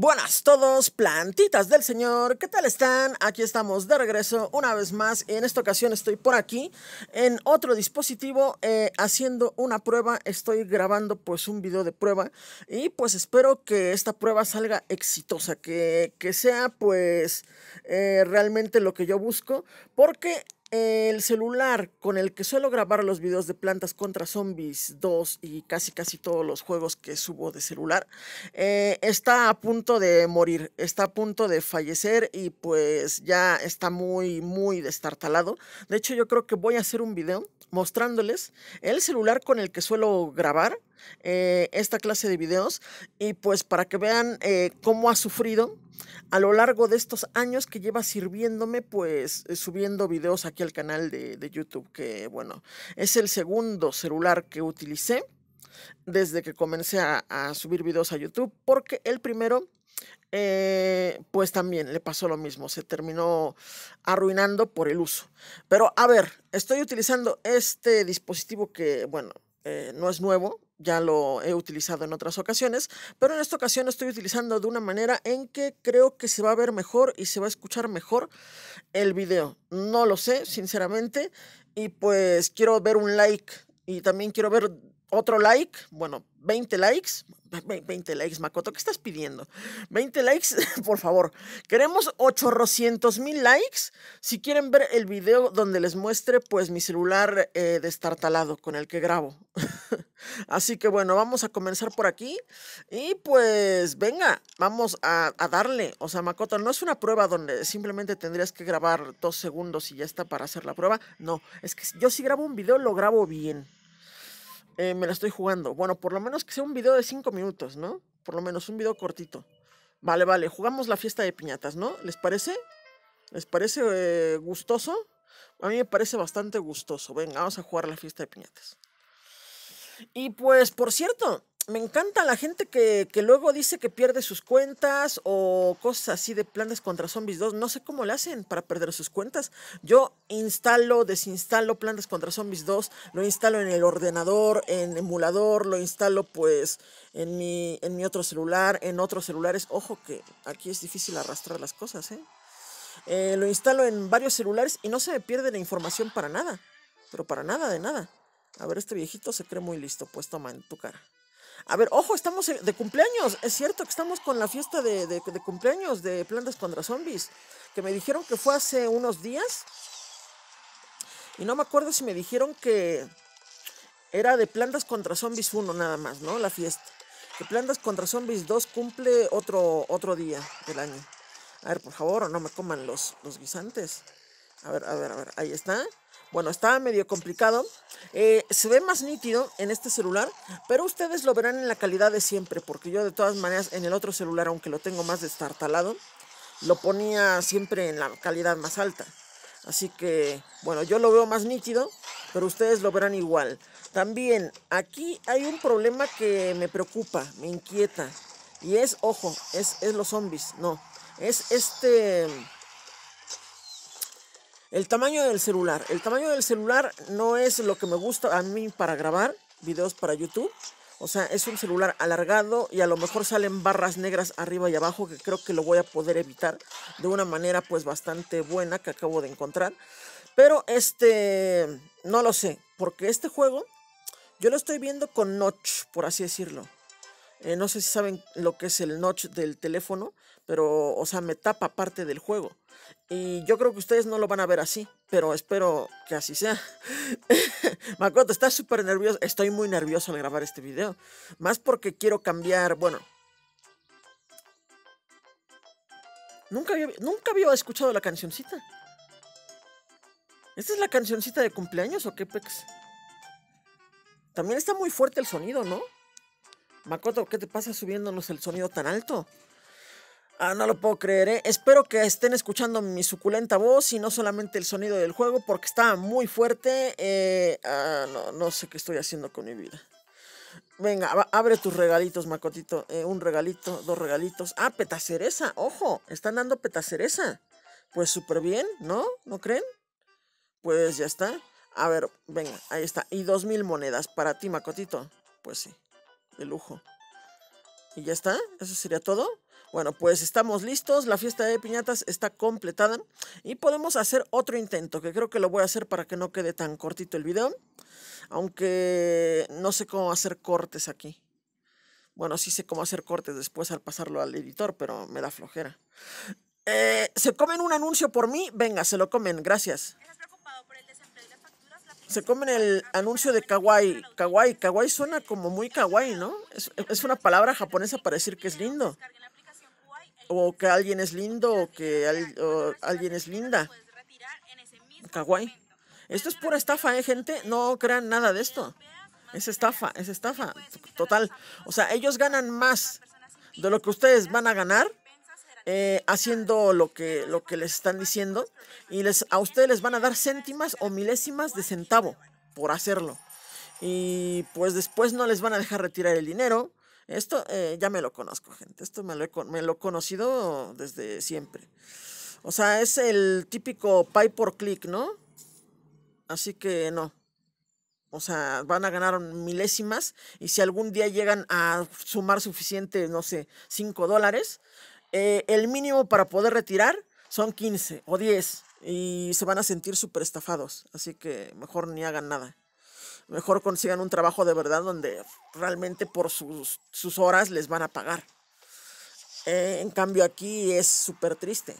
buenas todos, plantitas del señor, ¿qué tal están? Aquí estamos de regreso una vez más, en esta ocasión estoy por aquí en otro dispositivo eh, haciendo una prueba, estoy grabando pues un video de prueba y pues espero que esta prueba salga exitosa, que, que sea pues eh, realmente lo que yo busco, porque el celular con el que suelo grabar los videos de Plantas contra Zombies 2 y casi casi todos los juegos que subo de celular eh, está a punto de morir, está a punto de fallecer y pues ya está muy muy destartalado. De hecho yo creo que voy a hacer un video mostrándoles el celular con el que suelo grabar eh, esta clase de videos y pues para que vean eh, cómo ha sufrido a lo largo de estos años que lleva sirviéndome, pues eh, subiendo videos aquí al canal de, YouTube, que bueno, es el segundo celular que utilicé desde que comencé a, subir videos a YouTube, porque el primero eh, pues también le pasó lo mismo, se terminó arruinando por el uso. Pero a ver, estoy utilizando este dispositivo que, bueno, eh, no es nuevo, ya lo he utilizado en otras ocasiones, pero en esta ocasión estoy utilizando de una manera en que creo que se va a ver mejor y se va a escuchar mejor el video. No lo sé, sinceramente, y pues quiero ver un like y también quiero ver otro like, bueno, 20 likes, 20 likes, Makoto, ¿qué estás pidiendo? 20 likes, por favor. Queremos 800 mil likes. Si quieren ver el video donde les muestre, pues mi celular eh, destartalado con el que grabo. Así que bueno, vamos a comenzar por aquí. Y pues venga, vamos a, a, darle. O sea, Makoto, no es una prueba donde simplemente tendrías que grabar dos segundos y ya está para hacer la prueba. No, es que yo si grabo un video, lo grabo bien. Eh, me la estoy jugando. Bueno, por lo menos que sea un video de cinco minutos, ¿no? Por lo menos un video cortito. Vale, vale, jugamos la fiesta de piñatas, ¿no? ¿Les parece? ¿Les parece eh, gustoso? A mí me parece bastante gustoso. Venga, vamos a jugar la fiesta de piñatas. Y pues, por cierto, me encanta la gente que, luego dice que pierde sus cuentas o cosas así de planes contra zombies 2. No sé cómo le hacen para perder sus cuentas. Yo instalo, desinstalo planes contra zombies 2, lo instalo en el ordenador, en emulador, lo instalo pues en mi, en mi otro celular, en otros celulares. Ojo que aquí es difícil arrastrar las cosas, ¿eh? eh, Lo instalo en varios celulares y no se me pierde la información para nada. Pero para nada, de nada. A ver, este viejito se cree muy listo. Pues toma en tu cara. A ver, ojo, estamos de cumpleaños. Es cierto que estamos con la fiesta de, cumpleaños de Plantas contra Zombies, que me dijeron que fue hace unos días. Y no me acuerdo si me dijeron que era de Plantas contra Zombies 1 nada más, ¿no? La fiesta. Que Plantas contra Zombies 2 cumple otro, otro día del año. A ver, por favor, no me coman los, los guisantes. A ver, a ver, a ver, ahí está bueno, estaba medio complicado. Eh, se ve más nítido en este celular, pero ustedes lo verán en la calidad de siempre, porque yo de todas maneras en el otro celular, aunque lo tengo más destartalado, lo ponía siempre en la calidad más alta. Así que, bueno, yo lo veo más nítido, pero ustedes lo verán igual. También aquí hay un problema que me preocupa, me inquieta. Y es, ojo, es, es los zombies, no. Es este el tamaño del celular. El tamaño del celular no es lo que me gusta a mí para grabar videos para YouTube. O sea, es un celular alargado y a lo mejor salen barras negras arriba y abajo que creo que lo voy a poder evitar de una manera pues bastante buena que acabo de encontrar. Pero este, no lo sé, porque este juego yo lo estoy viendo con notch, por así decirlo. Eh, no sé si saben lo que es el notch del teléfono, pero, o sea, me tapa parte del juego. Y yo creo que ustedes no lo van a ver así, pero espero que así sea. Makoto, ¿estás súper nervioso. Estoy muy nervioso al grabar este video. Más porque quiero cambiar, bueno. Nunca había, nunca había escuchado la cancioncita. ¿Esta es la cancioncita de cumpleaños o qué pex? También está muy fuerte el sonido, ¿no? Makoto, ¿qué te pasa subiéndonos el sonido tan alto? Ah, no lo puedo creer, ¿eh? Espero que estén escuchando mi suculenta voz y no solamente el sonido del juego, porque está muy fuerte. Eh, ah, no, sé qué estoy haciendo con mi vida. Venga, abre tus regalitos, Macotito. Eh, un regalito, dos regalitos. Ah, petacereza, ojo, están dando petacereza. Pues súper bien, ¿no? ¿No creen? Pues ya está. A ver, venga, ahí está. Y dos mil monedas para ti, Macotito. Pues sí, de lujo. ¿Y ya está? ¿Eso sería todo? Bueno, pues estamos listos, la fiesta de piñatas está completada y podemos hacer otro intento, que creo que lo voy a hacer para que no quede tan cortito el video, aunque no sé cómo hacer cortes aquí. Bueno, sí sé cómo hacer cortes después al pasarlo al editor, pero me da flojera. Eh, ¿Se comen un anuncio por mí? Venga, se lo comen, gracias se comen el anuncio de kawaii. Kawaii, kawaii suena como muy kawaii, ¿no? Es, es una palabra japonesa para decir que es lindo. O que alguien es lindo, o que alguien es linda. Kawaii. Esto es pura estafa, ¿eh, gente? No crean nada de esto. Es estafa, es estafa, total. O sea, ellos ganan más de lo que ustedes van a ganar eh, haciendo lo que, lo que les están diciendo y les, a ustedes les van a dar céntimas o milésimas de centavo por hacerlo. Y pues después no les van a dejar retirar el dinero. Esto eh, ya me lo conozco, gente. Esto me lo, he, conocido desde siempre. O sea, es el típico pay por click, ¿no? Así que no. O sea, van a ganar milésimas y si algún día llegan a sumar suficiente, no sé, 5 dólares, eh, el mínimo para poder retirar son 15 o 10 y se van a sentir súper estafados. Así que mejor ni hagan nada. Mejor consigan un trabajo de verdad donde realmente por sus, horas les van a pagar. Eh, en cambio aquí es súper triste.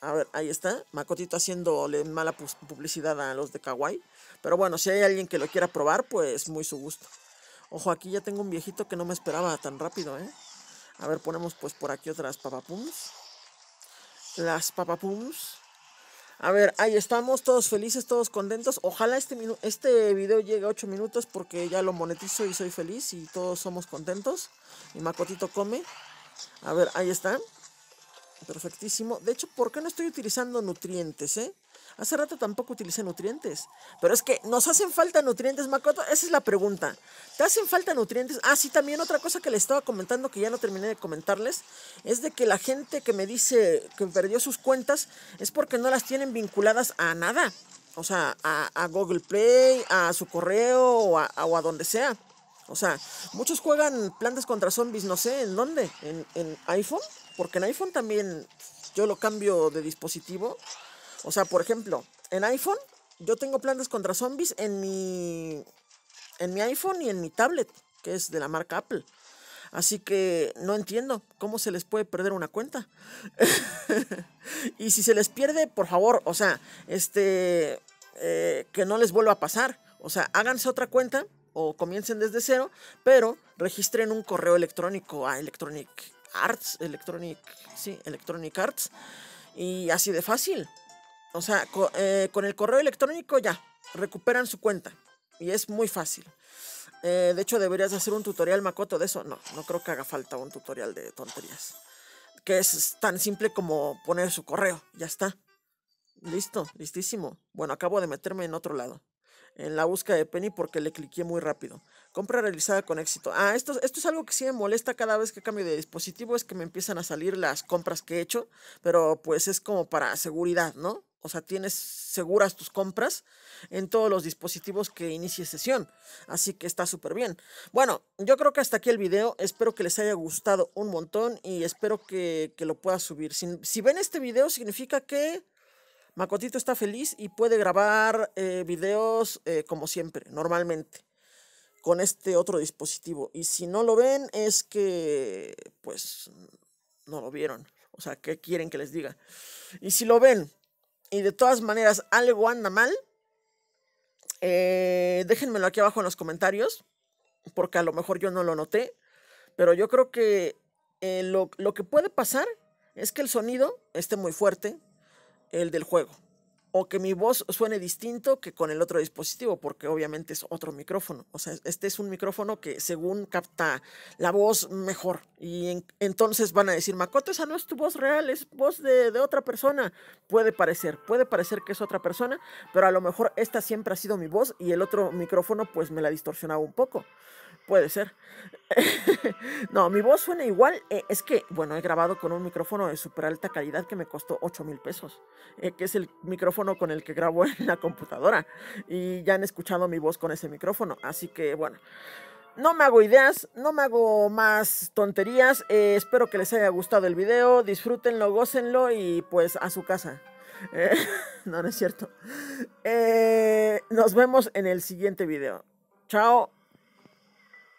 A ver, ahí está. Macotito haciéndole mala publicidad a los de Kawaii. Pero bueno, si hay alguien que lo quiera probar, pues muy su gusto. Ojo, aquí ya tengo un viejito que no me esperaba tan rápido, ¿eh? A ver, ponemos pues por aquí otras papapums. Las papapums. A ver, ahí estamos, todos felices, todos contentos. Ojalá este, este video llegue a 8 minutos porque ya lo monetizo y soy feliz y todos somos contentos. Y Macotito come. A ver, ahí está. Perfectísimo. De hecho, ¿por qué no estoy utilizando nutrientes, eh? Hace rato tampoco utilicé nutrientes. Pero es que, ¿nos hacen falta nutrientes, Makoto? Esa es la pregunta. ¿Te hacen falta nutrientes? Ah, sí, también otra cosa que les estaba comentando que ya no terminé de comentarles es de que la gente que me dice que perdió sus cuentas es porque no las tienen vinculadas a nada. O sea, a, Google Play, a su correo o a, donde sea. O sea, muchos juegan plantas contra zombies, no sé, ¿en dónde? ¿En, ¿En iPhone? Porque en iPhone también yo lo cambio de dispositivo o sea, por ejemplo, en iPhone yo tengo Plantas contra Zombies en mi, en mi iPhone y en mi tablet, que es de la marca Apple. Así que no entiendo cómo se les puede perder una cuenta. y si se les pierde, por favor, o sea, este, eh, que no les vuelva a pasar. O sea, háganse otra cuenta o comiencen desde cero, pero registren un correo electrónico a ah, Electronic Arts, Electronic, sí, Electronic Arts, y así de fácil. O sea, eh, con, el correo electrónico ya, recuperan su cuenta. Y es muy fácil. Eh, de hecho, deberías hacer un tutorial macoto de eso. No, no creo que haga falta un tutorial de tonterías. Que es tan simple como poner su correo. Ya está. Listo, listísimo. Bueno, acabo de meterme en otro lado. En la búsqueda de Penny porque le cliqué muy rápido. Compra realizada con éxito. Ah, esto, esto es algo que sí me molesta cada vez que cambio de dispositivo. Es que me empiezan a salir las compras que he hecho. Pero pues es como para seguridad, ¿no? o sea, tienes seguras tus compras en todos los dispositivos que inicie sesión. Así que está súper bien. Bueno, yo creo que hasta aquí el video. Espero que les haya gustado un montón y espero que, lo pueda subir. Si, ven este video, significa que Macotito está feliz y puede grabar eh, videos eh, como siempre, normalmente, con este otro dispositivo. Y si no lo ven, es que, pues, no lo vieron. O sea, ¿qué quieren que les diga? Y si lo ven y de todas maneras algo anda mal, eh, déjenmelo aquí abajo en los comentarios, porque a lo mejor yo no lo noté, pero yo creo que eh, lo que puede pasar es que el sonido esté muy fuerte, el del juego o que mi voz suene distinto que con el otro dispositivo, porque obviamente es otro micrófono. O sea, este es un micrófono que según capta la voz mejor. Y entonces van a decir, Macoto, esa no es tu voz real, es voz de, de, otra persona. Puede parecer, puede parecer que es otra persona, pero a lo mejor esta siempre ha sido mi voz y el otro micrófono pues me la distorsionaba un poco puede ser. no, mi voz suena igual. Eh, es que, bueno, he grabado con un micrófono de super alta calidad que me costó 8 mil pesos, eh, que es el micrófono con el que grabo en la computadora. Y ya han escuchado mi voz con ese micrófono. Así que, bueno, no me hago ideas, no me hago más tonterías. Eh, espero que les haya gustado el video. Disfrútenlo, gócenlo y pues a su casa. no, no es cierto. nos vemos en el siguiente video. Chao.